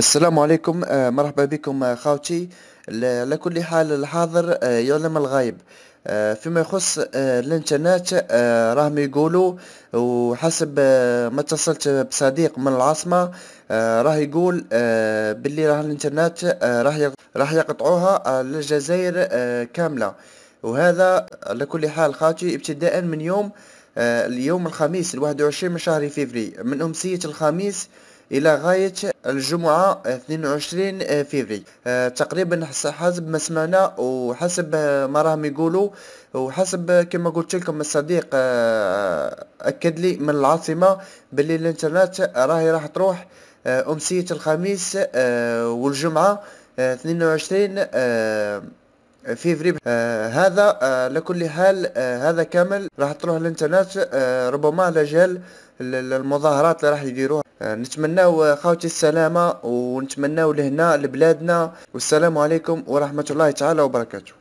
السلام عليكم آه، مرحبا بكم آه، خاوتي على كل حال الحاضر آه، يعلم الغايب فيما يخص الانترنت راهم يقولوا وحسب ما اتصلت بصديق من العاصمه راه يقول باللي راه الانترنت راح يقطعوها للجزائر كامله وهذا على كل حال خاوتي ابتداء من يوم اليوم الخميس الواحد وعشرين من شهر فبراير من امسيه الخميس الى غايه الجمعه 22 آه، فيفري آه، تقريبا حسب ما سمعنا وحسب ما راهم يقولوا وحسب كما قلت لكم الصديق آه، اكد لي من العاصمه بلي الانترنت راهي راح تروح امسيه الخميس والجمعه 22 في فريب آه هذا آه لكل حال آه هذا كامل راح تروح للانترنت آه ربما على جال المظاهرات اللي راح يديروها آه نتمناو آه، خاوتي السلامه ونتمناو لهنا لبلادنا والسلام عليكم ورحمه الله تعالى وبركاته